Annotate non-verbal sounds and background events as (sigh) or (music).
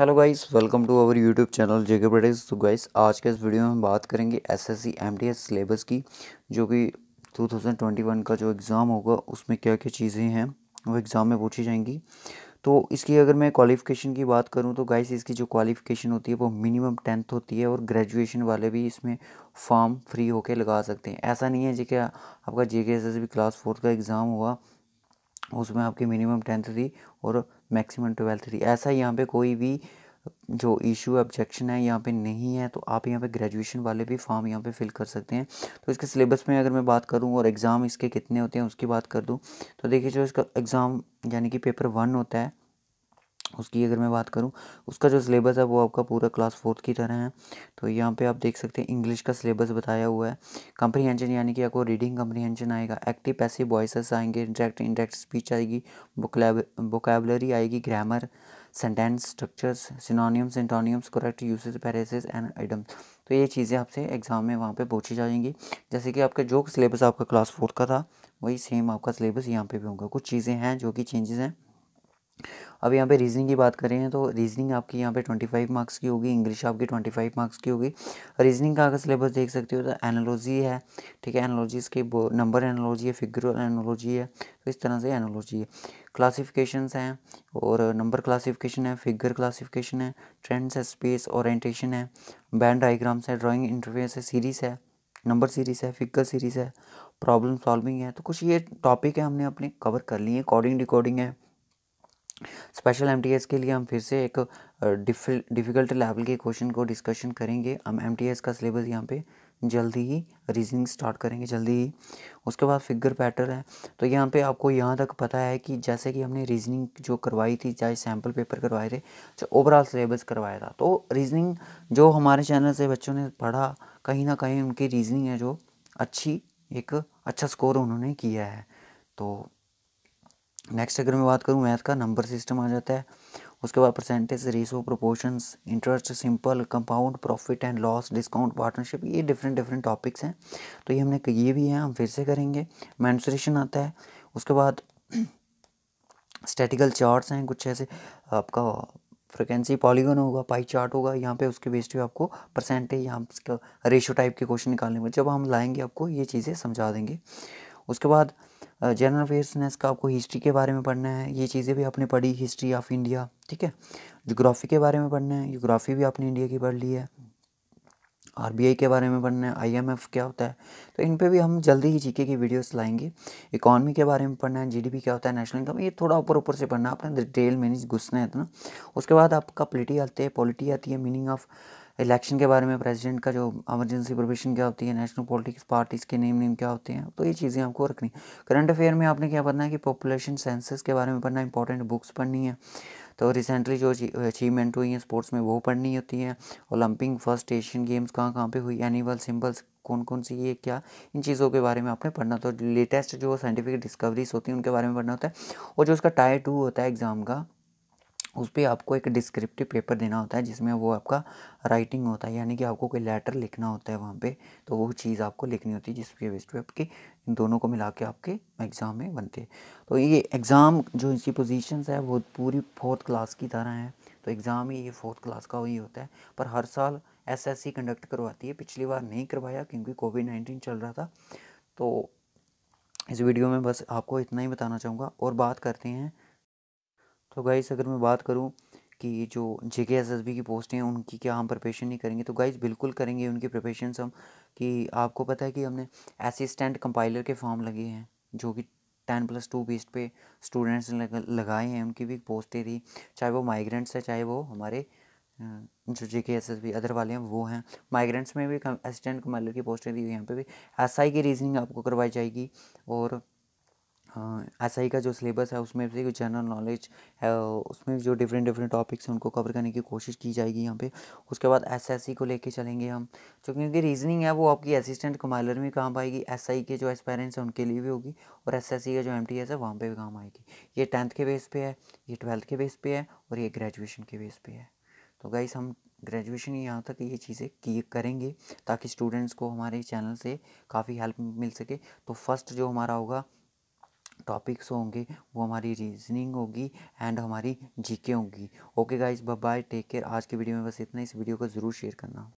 hello guys welcome to our YouTube channel JK पटेज तो guys आज के इस वीडियो में हम बात करेंगे एसएससी एमटीएस सिलेबस की जो कि 2021 का जो एग्ज़ाम होगा उसमें क्या क्या चीज़ें हैं वो एग्ज़ाम में पूछी जाएंगी तो इसकी अगर मैं क्वालिफ़िकेशन की बात करूं तो गाइस इसकी जो क्वालिफ़िकेशन होती है वो मिनिमम टेंथ होती है और ग्रेजुएशन वाले भी इसमें फॉर्म फ्री होके लगा सकते हैं ऐसा नहीं है जी क्या आपका J K S S class fourth का एग्ज़ाम हुआ उसमें आपकी मिनिमम टेंथ थी और मैक्सिमम ट्वेल्थ थी ऐसा यहाँ पे कोई भी जो इशू ऑब्जेक्शन है यहाँ पे नहीं है तो आप यहाँ पे ग्रेजुएशन वाले भी फॉर्म यहाँ पे फिल कर सकते हैं तो इसके सिलेबस में अगर मैं बात करूँ और एग्ज़ाम इसके कितने होते हैं उसकी बात कर दूँ तो देखिए जो इसका एग्ज़ाम यानी कि पेपर वन होता है उसकी अगर मैं बात करूँ उसका जो सिलेबस है वो आपका पूरा क्लास फोर्थ की तरह है तो यहाँ पे आप देख सकते हैं इंग्लिश का सिलेबस बताया हुआ है कंप्रीहेंशन यानी कि आपको रीडिंग कंप्रीहेंशन आएगा एक्टिव पैसिव वॉइसेस आएंगे डायरेक्ट इंडायरेक्ट स्पीच आएगी वोकेबलरी आएगी grammar sentence structures synonyms antonyms correct usage phrases and idiom तो ये चीज़ें आपसे एग्ज़ाम में वहाँ पे पूछी जाएंगी जैसे कि आपका जो सिलेबस आपका क्लास फोर्थ का था वही सेम आपका सिलेबस यहाँ पे भी होगा कुछ चीज़ें हैं जो कि चेंजेस हैं अब यहाँ पे रीजनिंग की बात करें तो रीजनिंग आपकी यहाँ पे 25 मार्क्स की होगी इंग्लिश आपकी 25 मार्क्स की होगी रीजनिंग का अगर सिलेबस देख सकते हो तो एनोलॉजी है ठीक है एनोलॉजीज इसके नंबर एनोलॉजी है फिगर एनोलॉजी है तो इस तरह से एनोलॉजी है क्लासीफिकेशन हैं और नंबर क्लासीफिकेशन है फिगर क्लासीफिकेशन है ट्रेंड्स है स्पेस ऑरेंटेशन है बैंड डाइग्राम्स है ड्राॅइंग इंटरव्यूस है सीरीज़ है नंबर सीरीज़ है फिगर सीरीज़ है प्रॉब्लम सॉल्विंग है तो कुछ ये टॉपिक है हमने अपने कवर कर लिए अकॉर्डिंग डिकॉर्डिंग है स्पेशल एम के लिए हम फिर से एक डिफ़िकल्ट लेवल के क्वेश्चन को डिस्कशन करेंगे हम एम का सिलेबस यहाँ पे जल्दी ही रीजनिंग स्टार्ट करेंगे जल्दी ही उसके बाद फिगर पैटर्न है तो यहाँ पे आपको यहाँ तक पता है कि जैसे कि हमने रीजनिंग जो करवाई थी चाहे सैम्पल पेपर करवाए थे जो ओवरऑल सिलेबस करवाया था तो रीजनिंग जो हमारे चैनल से बच्चों ने पढ़ा कहीं ना कहीं उनकी रीजनिंग है जो अच्छी एक अच्छा स्कोर उन्होंने किया है तो नेक्स्ट अगर मैं बात करूँ मैथ का नंबर सिस्टम आ जाता है उसके बाद percentage ratio proportions interest simple compound profit and loss discount partnership ये डिफरेंट डिफरेंट टॉपिक्स हैं तो ये हमने ये भी हैं हम फिर से करेंगे मैंसुरेशन आता है उसके बाद स्टैटिकल (clears throat) चार्ट्स हैं कुछ ऐसे आपका फ्रिक्वेंसी पॉलीगन होगा पाई चार्ट होगा यहाँ पे उसके बेस्ट पे आपको परसेंटेज यहाँ रेशो टाइप के क्वेश्चन निकालने में जब हम लाएंगे आपको ये चीज़ें समझा देंगे उसके बाद जनरल अफेयर्सनेस का आपको हिस्ट्री के बारे में पढ़ना है ये चीज़ें भी आपने पढ़ी हिस्ट्री ऑफ इंडिया ठीक है जोग्राफी के बारे में पढ़ना है जोग्राफी भी आपने इंडिया की पढ़ ली है आरबीआई के बारे में पढ़ना है आईएमएफ क्या होता है तो इन पे भी हम जल्दी ही जीके की वीडियोस लाएंगे इकॉनमी के बारे में पढ़ना है जीडीपी क्या होता है नेशनल इनकम ये थोड़ा ऊपर ऊपर से पढ़ना है अपना डिटेल में घुसना है इतना उसके बाद आपका पोलिटी आती है पॉलिटी आती है मीनिंग ऑफ इलेक्शन के बारे में प्रेसिडेंट का जो एमरजेंसी प्रोविजन क्या होती है नेशनल पॉलिटिक्स पार्टीज़ के नेम नेम क्या होते हैं तो ये चीज़ें आपको रखनी करंट अफेयर में आपने क्या पढ़ना है कि पॉपुलेशन सेंसस के बारे में पढ़ना इंपॉर्टेंट बुक्स पढ़नी है तो रिसेंटली जो अचीवमेंट हुई है स्पोर्ट्स में वो पढ़नी होती है ओलंपिक फर्स्ट एशियन गेम्स कहाँ कहाँ पे हुई एनिमल सिम्बल्स कौन कौन सी ये क्या इन चीज़ों के बारे में आपने पढ़ना तो लेटेस्ट जो साइंटिफिक डिस्कवरीज होती हैं उनके बारे में पढ़ना होता है और जो उसका टायर टू होता है एग्ज़ाम का उस पर आपको एक डिस्क्रिप्टिव पेपर देना होता है जिसमें वो आपका राइटिंग होता है यानी कि आपको कोई लेटर लिखना होता है वहाँ पे तो वो चीज़ आपको लिखनी होती है जिसके बेस पे आपकी इन दोनों को मिला के आपके एग्ज़ाम में बनते हैं तो ये एग्ज़ाम जो इसकी पोजीशंस है वो पूरी फोर्थ क्लास की तरह है तो एग्ज़ाम ही ये फोर्थ क्लास का ही होता है पर हर साल एस कंडक्ट करवाती है पिछली बार नहीं करवाया क्योंकि कोविड नाइन्टीन चल रहा था तो इस वीडियो में बस आपको इतना ही बताना चाहूँगा और बात करते हैं तो गाइस अगर मैं बात करूँ कि जो जे के एस एस बी की पोस्टें हैं उनकी क्या हम प्रिपरेशन नहीं करेंगे तो गाइज बिल्कुल करेंगे उनकी प्रिपरेशन हम कि आपको पता है कि हमने असिस्टेंट कंपाइलर के फॉर्म लगे हैं जो कि टेन प्लस टू बेस्ड पे स्टूडेंट्स ने लगाए हैं उनकी भी पोस्टें थी चाहे वो माइग्रेंट्स हैं चाहे वो हमारे जो जे K S S B other वाले हैं वो हैं माइग्रेंट्स में भी असिस्टेंट कंपाइलर की पोस्टें थी यहाँ पे भी एस आई की रीजनिंग आपको करवाई जाएगी और एस हाँ, आई का जो सिलेबस है उसमें भी जनरल नॉलेज है उसमें जो डिफरेंट डिफरेंट टॉपिक्स हैं उनको कवर करने की कोशिश की जाएगी यहाँ पे उसके बाद एस एस सी को लेके चलेंगे हम जो क्योंकि रीजनिंग है वो आपकी असिस्टेंट कमाइलर में काम आएगी एस आई के जो एक्सपेरेंट्स हैं उनके लिए भी होगी और एस एस सी का जो एम टी एस है वहाँ पर भी काम आएगी ये टेंथ के बेस पर है ये ट्वेल्थ के बेस पर है और ये ग्रेजुएशन के बेस पर है तो गाइस हम ग्रेजुएशन यहाँ तक ये चीज़ें किए करेंगे ताकि स्टूडेंट्स को हमारे चैनल से काफ़ी हेल्प मिल सके तो फर्स्ट जो हमारा होगा टॉपिक्स होंगे वो हमारी रीजनिंग होगी एंड हमारी जीके होंगी okay guys bye bye take care आज की वीडियो में बस इतना इस वीडियो को ज़रूर शेयर करना